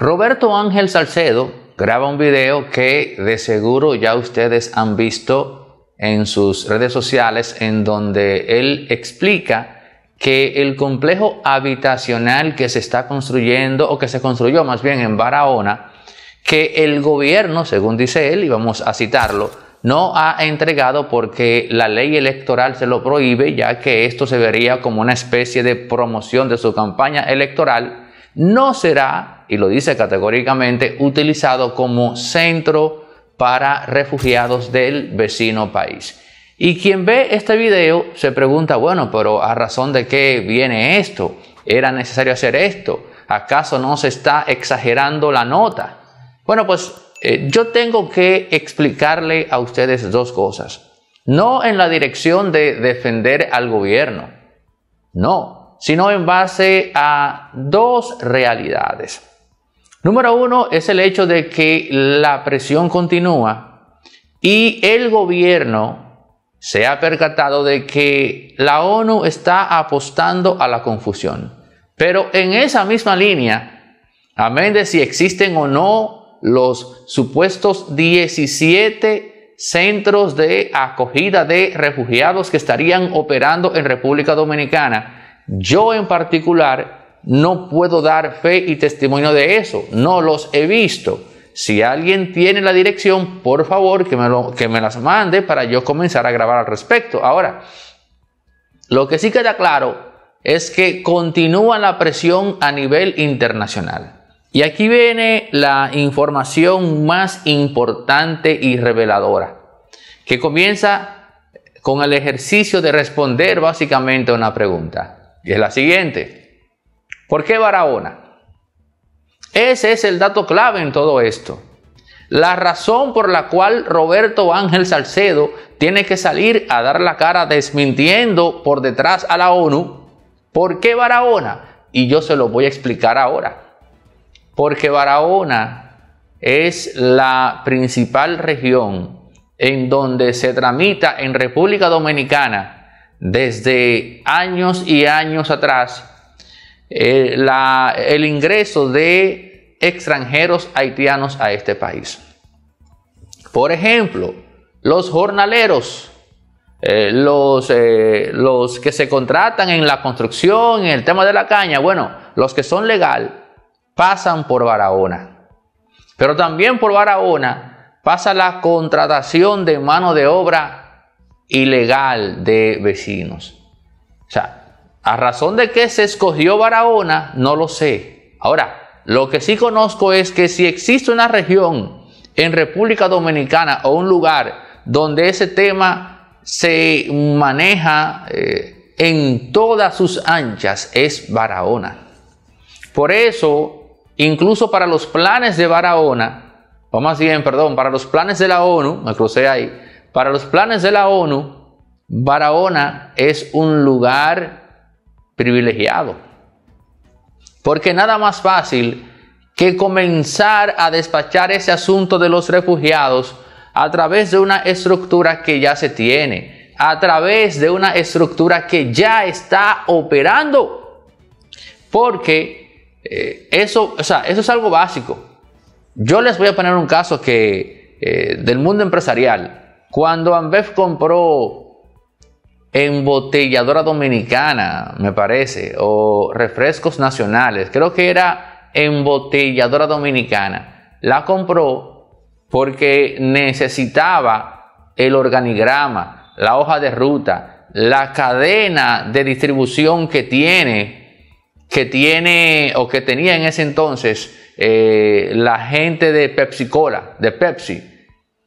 Roberto Ángel Salcedo graba un video que de seguro ya ustedes han visto en sus redes sociales en donde él explica que el complejo habitacional que se está construyendo o que se construyó más bien en Barahona, que el gobierno, según dice él, y vamos a citarlo, no ha entregado porque la ley electoral se lo prohíbe, ya que esto se vería como una especie de promoción de su campaña electoral no será, y lo dice categóricamente, utilizado como centro para refugiados del vecino país. Y quien ve este video se pregunta, bueno, pero a razón de qué viene esto? ¿Era necesario hacer esto? ¿Acaso no se está exagerando la nota? Bueno, pues eh, yo tengo que explicarle a ustedes dos cosas. No en la dirección de defender al gobierno, no, sino en base a dos realidades. Número uno es el hecho de que la presión continúa y el gobierno se ha percatado de que la ONU está apostando a la confusión. Pero en esa misma línea, amén de si existen o no los supuestos 17 centros de acogida de refugiados que estarían operando en República Dominicana, yo en particular no puedo dar fe y testimonio de eso, no los he visto. Si alguien tiene la dirección, por favor que me, las mande para yo comenzar a grabar al respecto. Ahora, lo que sí queda claro es que continúa la presión a nivel internacional. Y aquí viene la información más importante y reveladora, que comienza con el ejercicio de responder básicamente a una pregunta. Y es la siguiente. ¿Por qué Barahona? Ese es el dato clave en todo esto. La razón por la cual Roberto Ángel Salcedo tiene que salir a dar la cara desmintiendo por detrás a la ONU. ¿Por qué Barahona? Y yo se lo voy a explicar ahora. Porque Barahona es la principal región en donde se tramita en República Dominicana desde años y años atrás eh, el ingreso de extranjeros haitianos a este país. Por ejemplo, los jornaleros, eh, los, eh, los que se contratan en la construcción, en el tema de la caña, bueno, los que son legal pasan por Barahona. Pero también por Barahona pasa la contratación de mano de obra ilegal de vecinos. O sea, a razón de que se escogió Barahona, no lo sé. Ahora, lo que sí conozco es que si existe una región en República Dominicana o un lugar donde ese tema se maneja eh, en todas sus anchas, es Barahona. Por eso, incluso para los planes de Barahona, o más bien, perdón, para los planes de la ONU, me crucé ahí, para los planes de la ONU, Barahona es un lugar privilegiado. Porque nada más fácil que comenzar a despachar ese asunto de los refugiados a través de una estructura que ya se tiene, a través de una estructura que ya está operando. Porque eh, eso, sea, eso es algo básico. Yo les voy a poner un caso que, eh, del mundo empresarial. Cuando Ambev compró embotelladora dominicana, me parece, o refrescos nacionales, creo que era embotelladora dominicana, la compró porque necesitaba el organigrama, la hoja de ruta, la cadena de distribución que tiene, que tiene o que tenía en ese entonces eh, la gente de Pepsi Cola, de Pepsi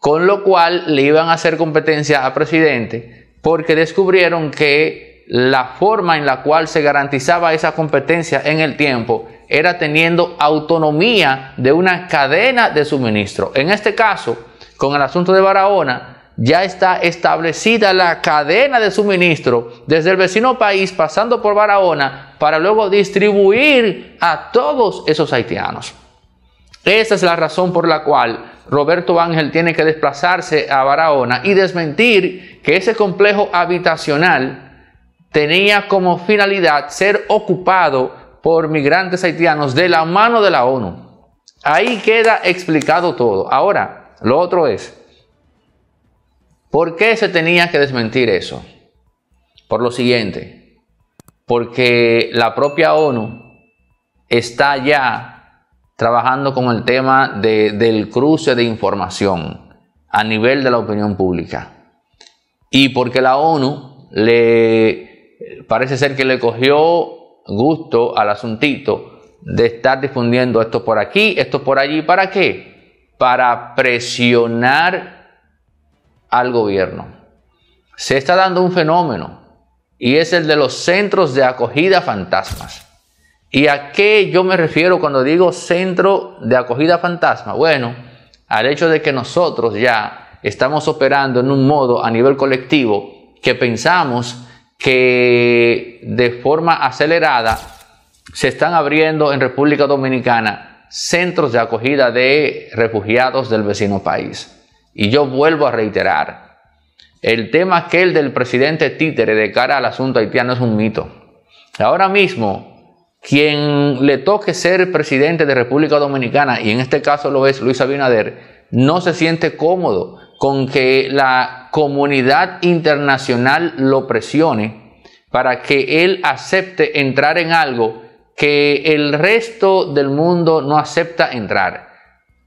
con lo cual le iban a hacer competencia a presidente porque descubrieron que la forma en la cual se garantizaba esa competencia en el tiempo era teniendo autonomía de una cadena de suministro. En este caso, con el asunto de Barahona, ya está establecida la cadena de suministro desde el vecino país pasando por Barahona para luego distribuir a todos esos haitianos. Esa es la razón por la cual Roberto Ángel tiene que desplazarse a Barahona y desmentir que ese complejo habitacional tenía como finalidad ser ocupado por migrantes haitianos de la mano de la ONU. Ahí queda explicado todo. Ahora, lo otro es, ¿por qué se tenía que desmentir eso? Por lo siguiente, porque la propia ONU está ya trabajando con el tema del cruce de información a nivel de la opinión pública. Y porque la ONU le parece ser que le cogió gusto al asuntito de estar difundiendo esto por aquí, esto por allí, ¿para qué? Para presionar al gobierno. Se está dando un fenómeno y es el de los centros de acogida fantasmas. ¿Y a qué yo me refiero cuando digo centro de acogida fantasma? Bueno, al hecho de que nosotros ya estamos operando en un modo a nivel colectivo que pensamos que de forma acelerada se están abriendo en República Dominicana centros de acogida de refugiados del vecino país. Y yo vuelvo a reiterar, el tema aquel del presidente títere de cara al asunto haitiano es un mito. Ahora mismo quien le toque ser presidente de República Dominicana, y en este caso lo es Luis Abinader, no se siente cómodo con que la comunidad internacional lo presione para que él acepte entrar en algo que el resto del mundo no acepta entrar.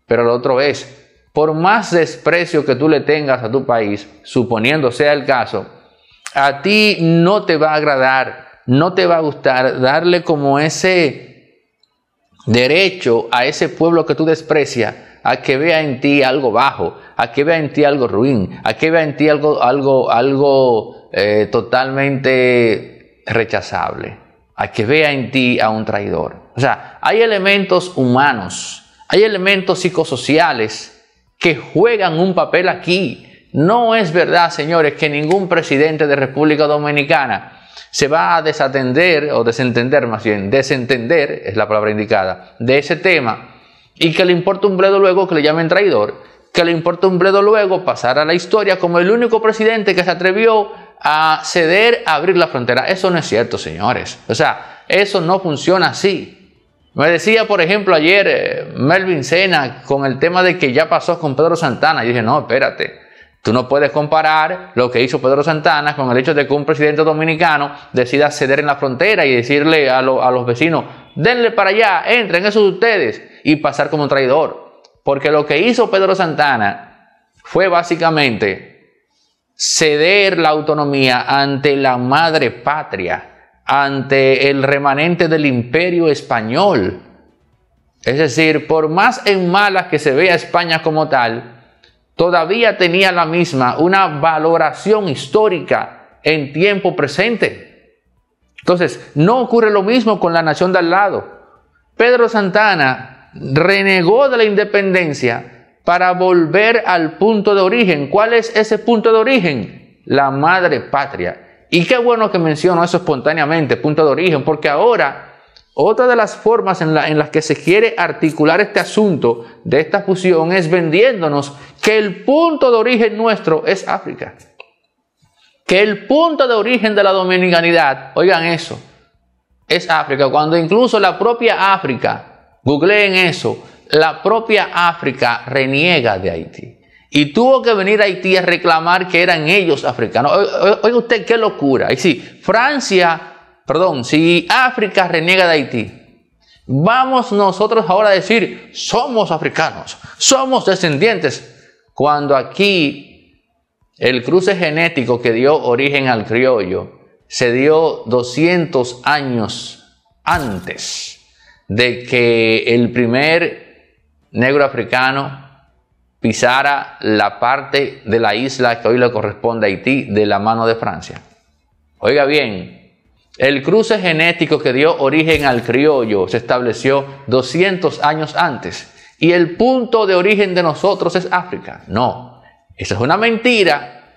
Pero lo otro es, por más desprecio que tú le tengas a tu país, suponiendo sea el caso, a ti no te va a agradar no te va a gustar, darle como ese derecho a ese pueblo que tú desprecias, a que vea en ti algo bajo, a que vea en ti algo ruin, a que vea en ti algo, algo, algo eh, totalmente rechazable, a que vea en ti a un traidor. O sea, hay elementos humanos, hay elementos psicosociales que juegan un papel aquí. No es verdad, señores, que ningún presidente de República Dominicana se va a desatender o desentender más bien, desentender es la palabra indicada, de ese tema y que le importa un bledo luego que le llamen traidor, que le importa un bledo luego pasar a la historia como el único presidente que se atrevió a ceder, a abrir la frontera. Eso no es cierto, señores. O sea, eso no funciona así. Me decía, por ejemplo, ayer eh, Melvin Sena con el tema de que ya pasó con Pedro Santana. y dije, no, espérate. Tú no puedes comparar lo que hizo Pedro Santana con el hecho de que un presidente dominicano decida ceder en la frontera y decirle a, los vecinos, denle para allá, entren, esos de ustedes, y pasar como traidor. Porque lo que hizo Pedro Santana fue básicamente ceder la autonomía ante la madre patria, ante el remanente del imperio español. Es decir, por más en malas que se vea España como tal, todavía tenía la misma, una valoración histórica en tiempo presente. Entonces, no ocurre lo mismo con la nación de al lado. Pedro Santana renegó de la independencia para volver al punto de origen. ¿Cuál es ese punto de origen? La madre patria. Y qué bueno que menciono eso espontáneamente, punto de origen, porque ahora otra de las formas en, las que se quiere articular este asunto de esta fusión es vendiéndonos que el punto de origen nuestro es África. Que el punto de origen de la dominicanidad, oigan eso, es África. Cuando incluso la propia África, googleen eso, la propia África reniega de Haití. Y tuvo que venir a Haití a reclamar que eran ellos africanos. Oiga usted qué locura. Y sí, Francia perdón, si África renega de Haití, vamos nosotros ahora a decir, somos africanos, somos descendientes, cuando aquí el cruce genético que dio origen al criollo se dio 200 años antes de que el primer negro africano pisara la parte de la isla que hoy le corresponde a Haití de la mano de Francia. Oiga bien, el cruce genético que dio origen al criollo se estableció 200 años antes y el punto de origen de nosotros es África. No, esa es una mentira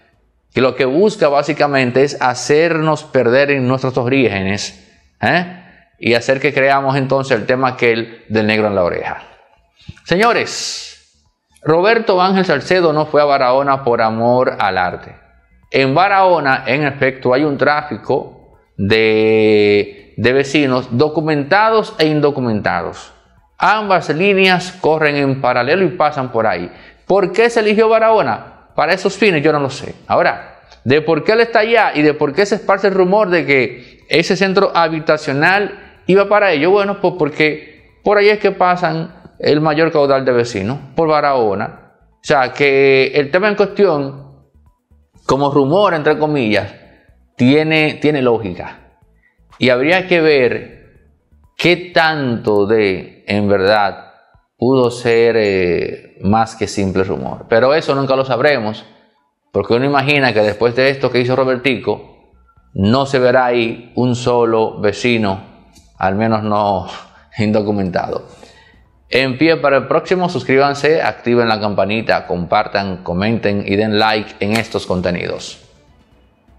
que lo que busca básicamente es hacernos perder en nuestros orígenes ¿eh? y hacer que creamos entonces el tema aquel del negro en la oreja. Señores, Roberto Ángel Salcedo no fue a Barahona por amor al arte. En Barahona, en efecto, hay un tráfico de, de vecinos documentados e indocumentados. Ambas líneas corren en paralelo y pasan por ahí. ¿Por qué se eligió Barahona? Para esos fines yo no lo sé. Ahora, de por qué él está allá y de por qué se esparce el rumor de que ese centro habitacional iba para ello, bueno, pues porque por ahí es que pasan el mayor caudal de vecinos, por Barahona. O sea, que el tema en cuestión, como rumor, entre comillas, tiene, lógica. Y habría que ver qué tanto de, en verdad, pudo ser eh, más que simple rumor. Pero eso nunca lo sabremos, porque uno imagina que después de esto que hizo Robertico, no se verá ahí un solo vecino, al menos no indocumentado. En pie para el próximo, suscríbanse, activen la campanita, compartan, comenten y den like en estos contenidos.